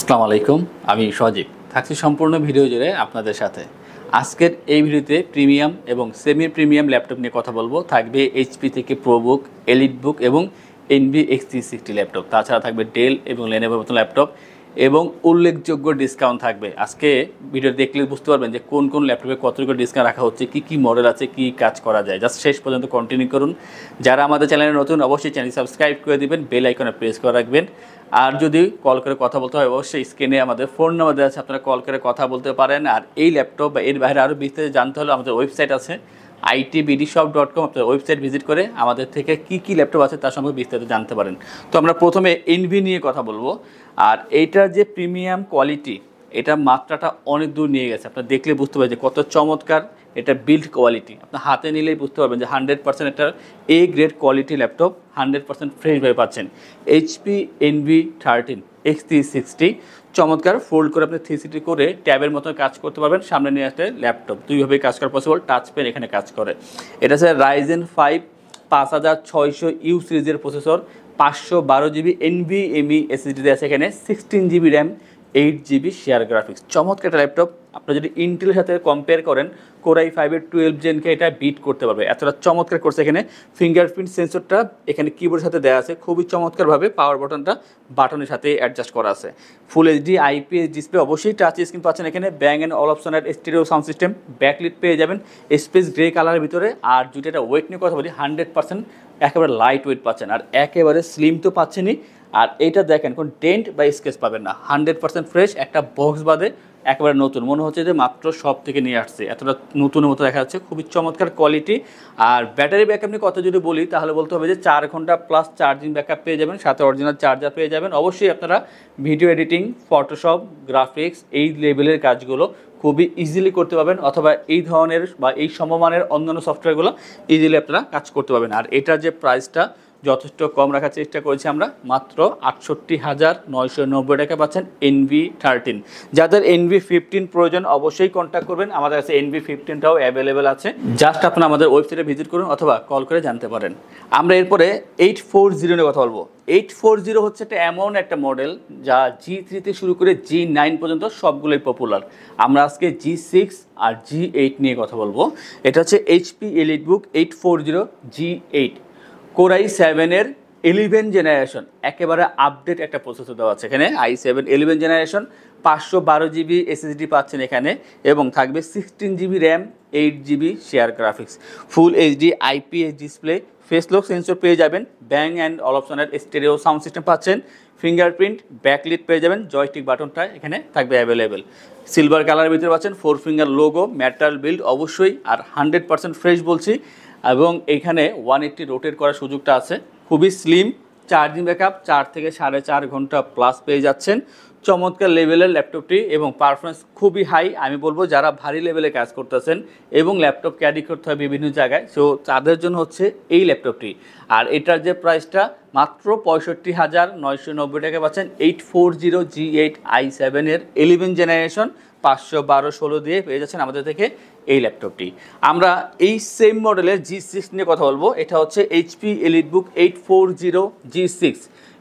আসসালামু আলাইকুম আমি সজীব থাকছি সম্পূর্ণ ভিডিও জুড়ে আপনাদের সাথে আজকের এই ভিডিওতে প্রিমিয়াম এবং সেমি প্রিমিয়াম ল্যাপটপ নিয়ে কথা বলবো থাকবে এইচপি থেকে প্রোবুক এলিট বুক এবং Envy x three sixty laptop তাছাড়া থাকবে ডেল এবং লেনেভোর মতো ল্যাপটপ এবং উল্লেখযোগ্য ডিসকাউন্ট থাকবে আজকে ভিডিও দেখলে বুঝতে পারবেন যে কোন কোন ল্যাপটপে কতটুকু ডিসকাউন্ট রাখা হচ্ছে কি কি মডেল আছে কি কাজ করা যায় জাস্ট শেষ পর্যন্ত কন্টিনিউ করুন যারা আমাদের চ্যানেলে নতুন অবশ্যই চ্যানেল সাবস্ক্রাইব করে দেবেন বেল আইকনে প্রেস করে রাখবেন আর যদি কল করে কথা বলতে হয় অবশ্যই স্ক্রিনে আমাদের ফোন নাম্বার দেওয়া আছে আপনারা কল করে কথা বলতে পারেন আর এই ল্যাপটপ বা এর বাইরে আরও বিস্তারিত জানতে হলে আমাদের ওয়েবসাইট আছে আইটিবিডি শপ ডট কম আপনার ওয়েবসাইট ভিজিট করে আমাদের থেকে কি কি ল্যাপটপ আছে তার সম্পর্কে বিস্তারিত জানতে পারেন তো আমরা প্রথমে এনভি নিয়ে কথা বলবো আর এইটার যে প্রিমিয়াম কোয়ালিটি এটা মাত্রাটা অনেক দূর নিয়ে গেছে আপনার দেখলে বুঝতে পারবেন যে কত চমৎকার এটা বিল্ড কোয়ালিটি আপনার হাতে নিলেই বুঝতে পারবেন যে হান্ড্রেড পার্সেন্ট এটার A grade quality laptop hundred percent ফ্রেশভাবে পাচ্ছেন HP Envy thirteen x three sixty চমৎকার ফোল্ড করে আপনি থ্রি সিটি করে ট্যাবের মতো কাজ করতে পারবেন সামনে নিয়ে আসলে ল্যাপটপ দুইভাবে কাজ করা পসিবল টাচ পেন এখানে কাজ করে এটা স্যার রাইজেন ফাইভ পাঁচ হাজার ছয়শো ইউ সিরিজের প্রসেসর পাঁচশো বারো জিবি এনভিএমই এসএসডিতে e আছে এখানে sixteen GB RAM eight GB share graphics চমৎকার একটা ল্যাপটপ আপনি যদি ইন্টেলের সাথে কম্পেয়ার করেন কোরাই ফাইভের টুয়েলভ জেনকে এটা বিট করতে পারবে এতটা চমৎকার করছে এখানে ফিঙ্গারপ্রিন্ট সেন্সরটা এখানে কিবোর্ডের সাথে দেওয়া আছে খুবই চমৎকারভাবে পাওয়ার বাটনটা বাটনের সাথে অ্যাডজাস্ট করা আছে ফুল এইচডি আইপিএস ডিসপ্লে অবশ্যই টাচ স্ক্রিন পাচ্ছেন এখানে ব্যাং অ্যান্ড অল অপশনের স্টেরিও সাউন্ড সিস্টেম ব্যাকলিট পেয়ে যাবেন স্পেস গ্রে কালারের ভিতরে আর যদি এটা ওয়েট নিয়ে কথা বলি হান্ড্রেড পার্সেন্ট একেবারে লাইট ওয়েট পাচ্ছেন আর একেবারে স্লিম তো পাচ্ছেনই আর এইটা দেখেন কোন ডেন্ট বা স্কেচ পাবেন না হান্ড্রেড পার্সেন্ট ফ্রেশ একটা বক্স বাদে একেবারে নতুন মনে হচ্ছে যে মাত্র সব থেকে নিয়ে আসছে এতটা নতুনের মতো দেখা যাচ্ছে খুবই চমৎকার কোয়ালিটি আর ব্যাটারি ব্যাকআপ নিয়ে কথা যদি বলি তাহলে বলতে হবে যে চার ঘন্টা প্লাস চার্জিং ব্যাকআপ পেয়ে যাবেন সাথে অরিজিনাল চার্জার পেয়ে যাবেন অবশ্যই আপনারা ভিডিও এডিটিং ফটোশপ গ্রাফিক্স এই লেভেলের কাজগুলো খুবই ইজিলি করতে পারবেন অথবা এই ধরনের বা এই সমমানের অন্যান্য সফটওয়্যারগুলো ইজিলি আপনারা কাজ করতে পারবেন আর এটার যে প্রাইসটা যথেষ্ট কম রাখার চেষ্টা করেছি আমরা মাত্র আটষট্টি হাজার নয়শো নব্বই টাকা পাচ্ছেন এনভি থার্টিন যাদের এনভি ফিফটিন প্রয়োজন অবশ্যই কন্ট্যাক্ট করবেন আমাদের কাছে এনভি ফিফটিনটাও অ্যাভেলেবেল আছে জাস্ট আপনারা আমাদের ওয়েবসাইটে ভিজিট করুন অথবা কল করে জানতে পারেন আমরা এরপরে এইট ফোর জিরো নিয়ে কথা বলবো এইট ফোর জিরো হচ্ছে একটা এমন একটা মডেল যা জি থ্রিতে শুরু করে জি নাইন পর্যন্ত সবগুলোই পপুলার আমরা আজকে জি সিক্স আর জি এইট নিয়ে কথা বলবো এটা হচ্ছে এইচপি এলিট বুক eight four zero G eight core i সেভেনের ইলেভেন জেনারেশন একেবারে আপডেট একটা প্রসেসর দেওয়া আছে এখানে আই সেভেন ইলেভেন জেনারেশন পাঁচশো বারো জিবি এসএসডি পাচ্ছেন এখানে এবং থাকবে sixteen GB RAM eight GB share graphics full HD IPS display face lock sensor পেয়ে যাবেন ব্যাং অ্যান্ড অল অপশনের স্টেরিও সাউন্ড সিস্টেম পাচ্ছেন ফিঙ্গারপ্রিন্ট ব্যাকলিট পেয়ে যাবেন জয়স্টিক বাটনটা এখানে থাকবে অ্যাভেলেবেল সিলভার কালারের ভিতরে পাচ্ছেন four finger logo metal build অবশ্যই আর হান্ড্রেড পার্সেন্ট ফ্রেশ বলছি এবং এখানে ওয়ান এইটটি রোটেট করার সুযোগটা আছে খুবই স্লিম চার্জিং ব্যাকআপ চার থেকে সাড়ে চার ঘন্টা প্লাস পেয়ে যাচ্ছেন চমৎকার লেভেলের ল্যাপটপটি এবং পারফরমেন্স খুবই হাই আমি বলবো যারা ভারী লেভেলে কাজ করতেছেন এবং ল্যাপটপ ক্যারি করতে হয় বিভিন্ন জায়গায় সো তাদের জন্য হচ্ছে এই ল্যাপটপটি আর এটার যে প্রাইসটা মাত্র পঁয়ষট্টি হাজার নয়শো নব্বই টাকা পাচ্ছেন eight four zero G eight i সেভেনের ইলেভেন জেনারেশন পাঁচশো বারো ষোলো দিয়ে পেয়ে যাচ্ছেন আমাদের থেকে এই ল্যাপটপটি আমরা এই সেম মডেলের জি সিক্স নিয়ে কথা বলবো এটা হচ্ছে এইচপি এলিট বুক eight four zero G six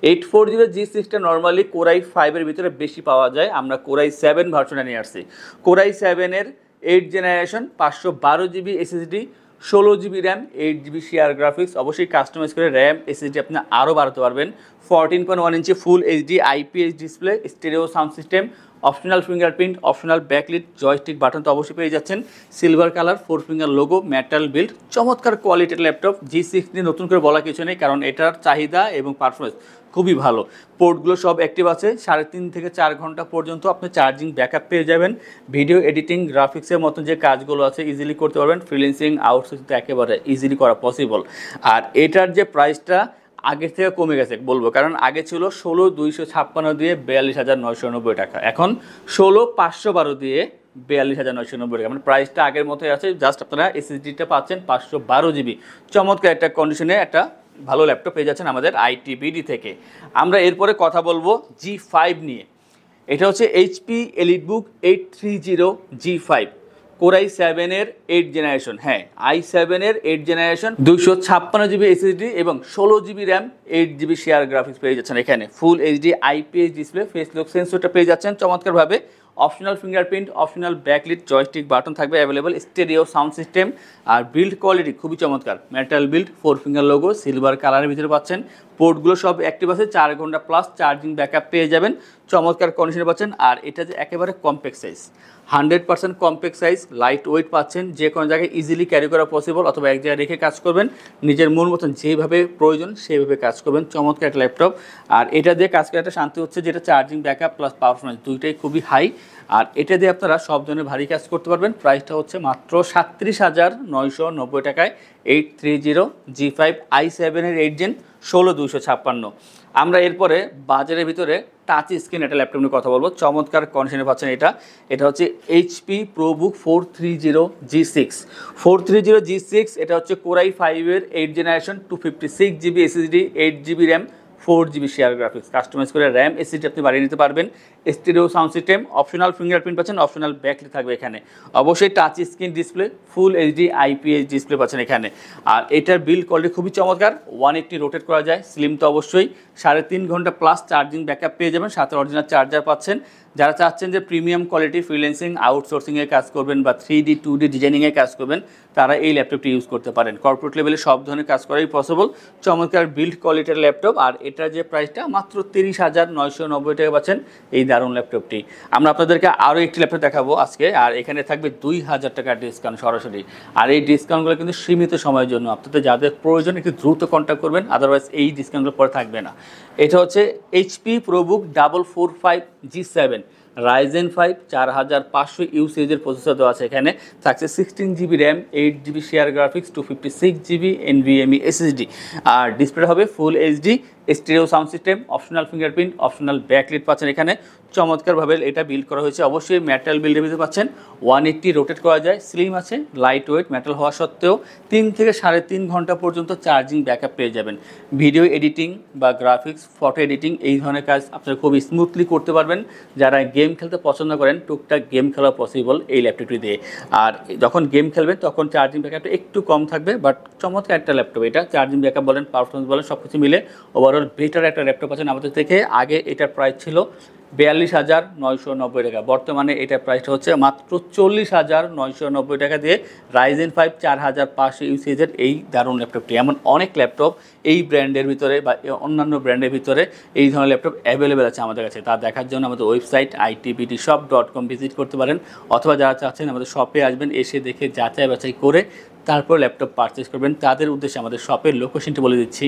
eight four zero G সিক্সটা নর্মালি কোরাই ফাইভের ভিতরে বেশি পাওয়া যায় আমরা কোরাই সেভেন ভার্সনে নিয়ে আসছি কোরাই সেভেনের এইট জেনারেশন পাঁচশো বারো জিবি এসএসডি ষোলো GB RAM eight GB share graphics অবশ্যই কাস্টমাইজ করে র্যাম এসএসডি আপনি আরও বাড়াতে পারবেন fourteen point one inch full HD IPS display stereo sound system optional fingerprint optional backlit joystick button তো অবশ্যই পেয়ে যাচ্ছেন silver colour four finger logo metal build চমৎকার কোয়ালিটির ল্যাপটপ জি সিক্স নিয়ে নতুন করে বলা কিছু নেই কারণ এটার চাহিদা এবং পারফরমেন্স খুবই ভালো পোর্টগুলো সব অ্যাক্টিভ আছে সাড়ে তিন থেকে চার ঘন্টা পর্যন্ত আপনি চার্জিং ব্যাকআপ পেয়ে যাবেন ভিডিও এডিটিং গ্রাফিক্সের মতন যে কাজগুলো আছে ইজিলি করতে পারবেন ফ্রিলেন্সিং আউটসোর্সিং একেবারে ইজিলি করা পসিবল আর এটার যে প্রাইসটা আগের থেকে কমে গেছে বলবো কারণ আগে ছিল ষোলো দুইশো ছাপ্পান্ন দিয়ে বিয়াল্লিশ হাজার নয়শো নব্বই টাকা এখন ষোলো পাঁচশো বারো দিয়ে বিয়াল্লিশ হাজার নয়শো নব্বই টাকা মানে প্রাইসটা আগের মতোই আছে জাস্ট আপনারা এসএসডিটা পাচ্ছেন পাঁচশো বারো জিবি চমৎকার একটা কন্ডিশনে একটা ভালো ল্যাপটপ পেয়ে যাচ্ছেন আমাদের আইটিবিডি থেকে আমরা এরপরে কথা বলবো জি ফাইভ নিয়ে এটা হচ্ছে HP EliteBook eight three zero G five core i সেভেনের এইট জেনারেশন হ্যাঁ আই সেভেনের এইট জেনারেশন দুইশো ছাপ্পান্ন জিবি এসএসডি এবং ষোলো GB RAM eight GB share graphics পেয়ে যাচ্ছেন এখানে ফুল এইচডি আইপিএস ডিসপ্লে ফেসবুক সেন্সরটা পেয়ে যাচ্ছেন চমৎকারভাবে optional fingerprint optional backlit joystick button থাকবে অ্যাভেলেবল স্টেডিও সাউন্ড সিস্টেম আর বিল্ড কোয়ালিটি খুবই চমৎকার metal build four finger logo silver কালারের ভিতরে পাচ্ছেন পোর্টগুলো সব অ্যাক্টিভ আছে চার ঘন্টা প্লাস চার্জিং ব্যাকআপ পেয়ে যাবেন চমৎকার কন্ডিশনে পাচ্ছেন আর এটা যে একেবারে compact size hundred percent compact size light weight পাচ্ছেন যে কোনো জায়গায় ইজিলি ক্যারি করা পসিবল অথবা এক জায়গায় রেখে কাজ করবেন নিজের মন মতন যেভাবে প্রয়োজন সেইভাবে কাজ করবেন চমৎকার একটা ল্যাপটপ আর এটা দিয়ে কাজ একটা শান্তি হচ্ছে যেটা চার্জিং ব্যাকআপ প্লাস পারফরমেন্স দুইটাই খুবই হাই আর এটা দিয়ে আপনারা সব ধরনের ভারী কাজ করতে পারবেন প্রাইসটা হচ্ছে মাত্র সাতত্রিশ হাজার নয়শো নব্বই টাকায় eight three zero G five i সেভেনের এইট জেন ষোলো দুইশো ছাপ্পান্ন আমরা এরপরে বাজারের ভিতরে টাচ স্ক্রিন একটা ল্যাপটপ নিয়ে কথা বলবো চমৎকার কন্ডিশনে পাচ্ছেন এটা এটা হচ্ছে HP ProBook four three zero G six four three zero G six এটা হচ্ছে কোরাই ফাইভের eight generation two fifty six GB SSD eight GB RAM four GB share graphics customise করে র্যাম এসিটি আপনি বাড়িয়ে নিতে পারবেন stereo sound system optional fingerprint পাচ্ছেন optional backlit থাকবে এখানে অবশ্যই touch screen display full HD IPS display পাচ্ছেন এখানে আর এটার বিল কোয়ালিটি খুবই চমৎকার ওয়ান একটি রোটেট করা যায় স্লিম তো অবশ্যই সাড়ে তিন ঘন্টা প্লাস চার্জিং ব্যাকআপ পেয়ে যাবেন সাথে অরিজিনাল চার্জার পাচ্ছেন যারা চাচ্ছেন যে প্রিমিয়াম কোয়ালিটি ফ্রিল্যান্সিং আউটসোর্সিংয়ে কাজ করবেন বা থ্রি ডি টু ডি ডিজাইনিংয়ে কাজ করবেন তারা এই ল্যাপটপটি ইউজ করতে পারেন কর্পোরেট লেভেলে সব ধরনের কাজ করাই পসিবল চমৎকার বিল্ড কোয়ালিটির ল্যাপটপ আর এটার যে প্রাইসটা মাত্র তিরিশ হাজার নয়শো নব্বই টাকা পাচ্ছেন এই দারুণ ল্যাপটপটি আমরা আপনাদেরকে আরও একটি ল্যাপটপ দেখাবো আজকে আর এখানে থাকবে দুই হাজার টাকার ডিসকাউন্ট সরাসরি আর এই ডিসকাউন্টগুলো কিন্তু সীমিত সময়ের জন্য আপনাদের যাদের প্রয়োজন একটু দ্রুত কন্ট্যাক্ট করবেন আদারওয়াইজ এই ডিসকাউন্টগুলো পরে থাকবে না এটা হচ্ছে HP ProBook double four five G seven Ryzen five চার হাজার পাঁচশো ইউ সিরিজের প্রসেসর দেওয়া আছে এখানে থাকছে sixteen GB RAM eight GB share graphics two fifty six GB NVMe SSD আর ডিসপ্লে হবে full HD stereo sound system optional fingerprint optional backlit পাচ্ছেন এখানে চমৎকারভাবে এটা বিল্ড করা হয়েছে অবশ্যই ম্যাটাল বিল্ড রেভিতে পাচ্ছেন ওয়ান এইটটি রোটেট করা যায় স্লিম আছে লাইট ওয়েট ম্যাটাল হওয়া সত্ত্বেও তিন থেকে সাড়ে তিন ঘন্টা পর্যন্ত চার্জিং ব্যাকআপ পেয়ে যাবেন ভিডিও এডিটিং বা গ্রাফিক্স ফটো এডিটিং এই ধরনের কাজ আপনারা খুব স্মুথলি করতে পারবেন যারা গেম খেলতে পছন্দ করেন টুকটাক গেম খেলা পসিবল এই ল্যাপটপটি দিয়ে আর যখন গেম খেলবেন তখন চার্জিং ব্যাকআপটা একটু কম থাকবে বাট চমৎকার একটা ল্যাপটপ এটা চার্জিং ব্যাকআপ বলেন পারফরমেন্স বলেন সব কিছু মিলে ওভারঅল কারণ বেটার একটা ল্যাপটপ আছেন আমাদের থেকে আগে এটার প্রাইস ছিল বিয়াল্লিশ হাজার নয়শো নব্বই টাকা বর্তমানে এটার প্রাইসটা হচ্ছে মাত্র চল্লিশ হাজার নয়শো নব্বই টাকা দিয়ে রাইজেন ফাইভ চার হাজার পাঁচশো ইউসিজের এই দারুণ ল্যাপটপটি এমন অনেক ল্যাপটপ এই ব্র্যান্ডের ভিতরে বা অন্যান্য ব্র্যান্ডের ভিতরে এই ধরনের ল্যাপটপ অ্যাভেলেবেল আছে আমাদের কাছে তা দেখার জন্য আমাদের website ITBT shop dot com visit করতে পারেন অথবা যারা চাচ্ছেন আমাদের শপে আসবেন এসে দেখে যাচাই বাছাই করে তারপর ল্যাপটপ পারচেস করবেন তাদের উদ্দেশ্যে আমাদের শপের লোকেশনটি বলে দিচ্ছি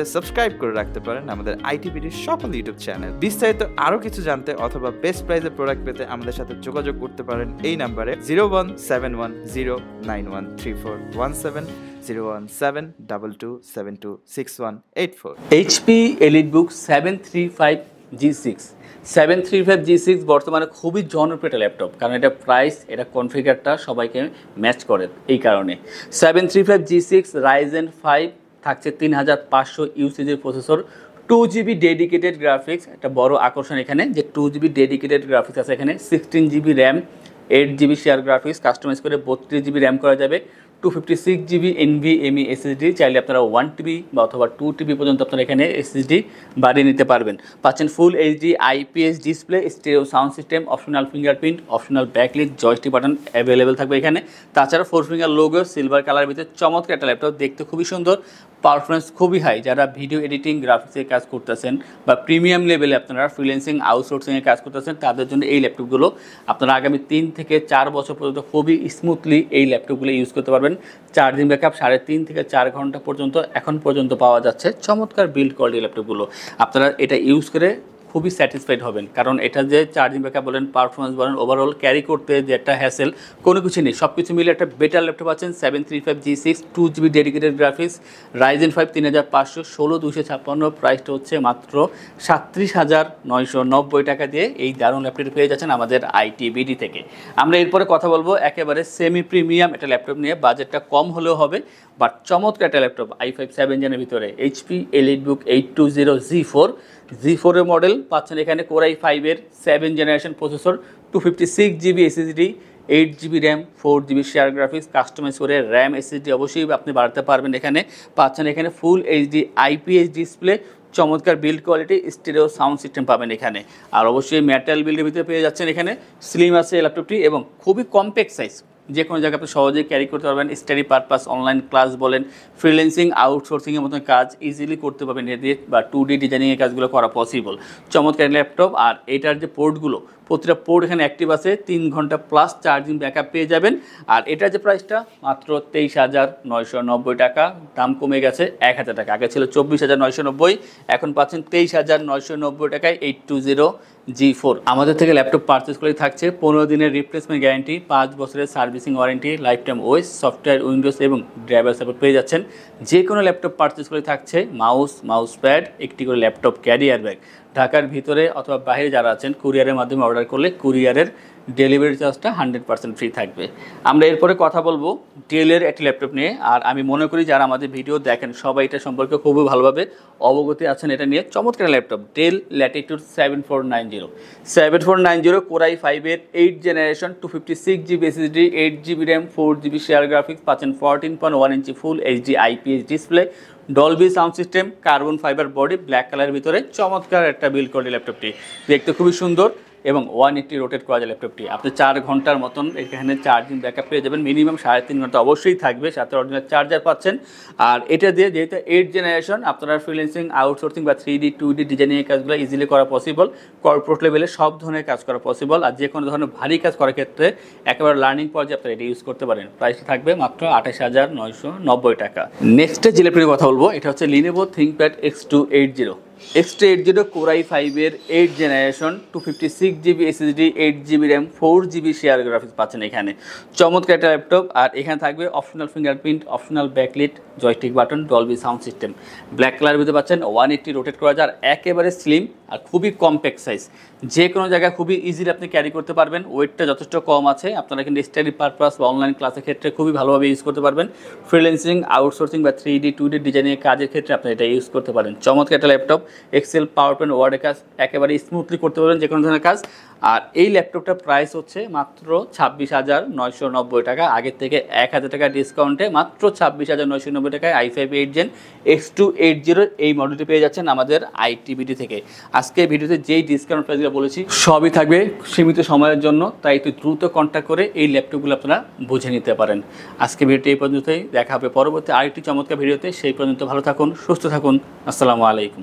সাথে সাবস্ক্রাইব করে রাখতে পারেন আমাদের আইটিভিটির সকল ইউটিউব চ্যানেল বিস্তারিত আরও কিছু জানতে অথবা বেস্ট প্রাইজের প্রোডাক্ট পেতে আমাদের সাথে যোগাযোগ করতে পারেন এই নাম্বারে zero one seven one zero nine one three four one seven zero one seven double two seven two six one eight four HP elite book seven three five G six seven three five G six বর্তমানে খুবই জনপ্রিয় একটা laptop কারণ এটা price এটা কনফিগারটা সবাইকে match করে এই কারণে seven three five G six Ryzen five থাকছে তিন হাজার পাঁচশো ইউসিজির processor two GB dedicated graphics একটা বড় আকর্ষণ এখানে যে টু জিবি ডেডিকেটেড গ্রাফিক্স আছে এখানে sixteen GB RAM eight GB share graphics customise করে বত্রিশ জিবি র্যাম করা যাবে two fifty six GB NVMe SSD চাইলে আপনারা ওয়ান টিবি বা অথবা টু টিবি পর্যন্ত আপনারা এখানে এসএসডি বাড়িয়ে নিতে পারবেন পাচ্ছেন full HD IPS display stereo sound system optional fingerprint optional backlit joystick button available থাকবে এখানে তাছাড়া four finger logo silver colour ভিতরে চমৎকার একটা ল্যাপটপ দেখতে খুবই সুন্দর পারফরমেন্স খুবই হাই যারা ভিডিও এডিটিং গ্রাফিক্সের কাজ করতেছেন বা প্রিমিয়াম লেভেলে আপনারা ফ্রিল্যান্সিং আউটসোর্সিংয়ে কাজ করতেছেন তাদের জন্য এই ল্যাপটপগুলো আপনারা আগামী তিন থেকে চার বছর পর্যন্ত খুবই স্মুথলি এই ল্যাপটপগুলো ইউজ করতে পারবেন চার্জিং ব্যাকআপ সাড়ে তিন থেকে চার ঘন্টা পর্যন্ত এখন পর্যন্ত পাওয়া যাচ্ছে চমৎকার বিল্ড কোয়ালিটি ল্যাপটপগুলো আপনারা এটা ইউজ করে খুবই স্যাটিসফাইড হবেন কারণ এটা যে চার্জিং ব্যাকআপ বলেন পারফরমেন্স বলেন ওভারঅল ক্যারি করতে যে একটা হ্যাসেল কোনো কিছু নেই সব কিছু মিলে একটা বেটার ল্যাপটপ আছেন seven three five G six two GB dedicated graphics Ryzen five তিন হাজার পাঁচশো ষোলো দুশো ছাপ্পান্ন প্রাইসটা হচ্ছে মাত্র সাতত্রিশ হাজার নয়শো নব্বই টাকা দিয়ে এই দারুণ ল্যাপটপ পেয়ে যাচ্ছেন আমাদের আইটিবিডি থেকে আমরা এরপরে কথা বলবো একেবারে সেমি প্রিমিয়াম একটা ল্যাপটপ নিয়ে বাজেটটা কম হলেও হবে বাট চমৎকার একটা ল্যাপটপ আই ফাইভ সেভেন জেনের ভিতরে এইচপি এলিট বুক eight two zero G four G ফোরের মডেল পাচ্ছেন এখানে কোরাই ফাইভের seven generation processor two fifty six GB SSD eight GB RAM four GB share graphics customise করে RAM SSD অবশ্যই আপনি বাড়াতে পারবেন এখানে পাচ্ছেন এখানে ফুল এইচডি আইপিএস ডিসপ্লে চমৎকার build quality stereo sound system পাবেন এখানে আর অবশ্যই ম্যাটেরিয়াল বিল্ডের ভিতরে পেয়ে যাচ্ছেন এখানে স্লিম আছে ল্যাপটপটি এবং খুবই কমপ্যাক্ট সাইজ যে কোনো জায়গায় আপনি সহজেই ক্যারি করতে পারবেন স্টাডি পারপাস অনলাইন ক্লাস বলেন ফ্রিল্যান্সিং আউটসোর্সিংয়ের মতন কাজ ইজিলি করতে পারবেন নেট দিয়ে বা টু ডি ডিজাইনিংয়ের কাজগুলো করা পসিবল চমৎকার ল্যাপটপ আর এটার যে পোর্টগুলো প্রতিটা পোর্ট এখানে অ্যাক্টিভ আছে তিন ঘন্টা প্লাস চার্জিং ব্যাক পেয়ে যাবেন আর এটা যে প্রাইসটা মাত্র তেইশ হাজার নয়শো নব্বই টাকা দাম কমে গেছে এক হাজার টাকা আগে ছিল চব্বিশ হাজার নয়শো নব্বই এখন পাচ্ছেন তেইশ হাজার নয়শো নব্বই টাকায় eight two zero G four আমাদের থেকে ল্যাপটপ পারচেস করেই থাকছে পনেরো দিনের রিপ্লেসমেন্ট গ্যারান্টি পাঁচ বছরের servicing warranty lifetime OS software Windows এবং ড্রাইভার সাপোর্ট পেয়ে যাচ্ছেন যে কোনো ল্যাপটপ পারচেস করে থাকছে মাউস মাউস প্যাড একটি করে ল্যাপটপ ক্যারিয়ার ব্যাগ ঢাকার ভিতরে অথবা বাইরে যারা আছেন কুরিয়ারের মাধ্যমে অর্ডার করলে কুরিয়ারের ডেলিভারি চার্জটা হান্ড্রেড পার্সেন্ট ফ্রি থাকবে আমরা এরপরে কথা বলবো ডিএলের একটি ল্যাপটপ নিয়ে আর আমি মনে করি যারা আমাদের ভিডিও দেখেন সবাই এটা সম্পর্কে খুবই ভালোভাবে অবগতি আছেন এটা নিয়ে চমৎকার laptop Dell Latitude seven four nine zero seven four nine zero core i ফাইভের eight generation two fifty six GB SSD eight GB RAM four GB share graphics পাচ্ছেন fourteen point one inch full HD IPS display Dolby sound system carbon fibre body black কালারের ভিতরে চমৎকার একটা build quality ল্যাপটপটি দেখতে খুবই সুন্দর এবং ওয়ান এইটি রোটেট করা যায় ল্যাপটপটি আপনি চার ঘন্টার মতন এখানে চার্জিং ব্যাকআপ পেয়ে যাবেন মিনিমাম সাড়ে তিন ঘন্টা অবশ্যই থাকবে সাথে অরিজিনাল চার্জার পাচ্ছেন আর এটা দিয়ে যেহেতু এইট জেনারেশন আপনারা ফ্রিলেন্সিং আউটসোর্সিং বা three D two D designing কাজগুলো ইজিলি করা পসিবল কর্পোরেট লেভেলে সব ধরনের কাজ করা পসিবল আর যে কোনো ধরনের ভারী কাজ করার ক্ষেত্রে একেবারে লার্নিং পর্যায়ে আপনারা এটা ইউজ করতে পারেন প্রাইসটা থাকবে মাত্র আঠাশ হাজার নয়শো নব্বই টাকা নেক্সটে জিলেপির কথা বলবো এটা হচ্ছে Lenovo ThinkPad X two eight zero extra eight zero core i ফাইভের eight generation two fifty six GB SSD eight GB RAM four GB share graphics পাচ্ছেন এখানে চমৎকার একটা ল্যাপটপ আর এখানে থাকবে optional fingerprint optional backlit joystick button Dolby sound system black colour বুঝতে পাচ্ছেন ওয়ান এইটটি রোটেট করা যায় আর একেবারে স্লিম আর খুবই কম্প্যাক্ট সাইজ যে কোনো জায়গায় খুবই ইজিলি আপনি ক্যারি করতে পারবেন ওয়েটটা যথেষ্ট কম আছে আপনারা কিন্তু স্টাডি পারপাস বা অনলাইন ক্লাসের ক্ষেত্রে খুবই ভালোভাবে ইউজ করতে পারবেন ফ্রিল্যান্সিং আউটসোর্সিং বা থ্রি ডি টু ডি ডিজাইনের কাজের ক্ষেত্রে আপনি এটা ইউজ করতে পারেন চমৎকার একটা ল্যাপটপ এক্সেল পাওয়ার পয়েন্ট ওয়ার্ডের কাজ একেবারে স্মুথলি করতে পারবেন যে কোনো ধরনের কাজ আর এই ল্যাপটপটার প্রাইস হচ্ছে মাত্র ছাব্বিশ হাজার নয়শো নব্বই টাকা আগের থেকে এক হাজার টাকা ডিসকাউন্টে মাত্র ছাব্বিশ হাজার নয়শো নব্বই টাকায় I five eight gen X two eight zero এই মডেলটি পেয়ে যাচ্ছেন আমাদের আইটিবিটি থেকে আজকে ভিডিওতে যেই ডিসকাউন্ট প্রাইসগুলো বলেছি সবই থাকবে সীমিত সময়ের জন্য তাই একটু দ্রুত কন্ট্যাক্ট করে এই ল্যাপটপগুলো আপনারা বুঝে নিতে পারেন আজকে ভিডিওটি এই পর্যন্তই দেখা হবে পরবর্তী আরেকটি চমৎকার ভিডিওতে সেই পর্যন্ত ভালো থাকুন সুস্থ থাকুন আসসালামু আলাইকুম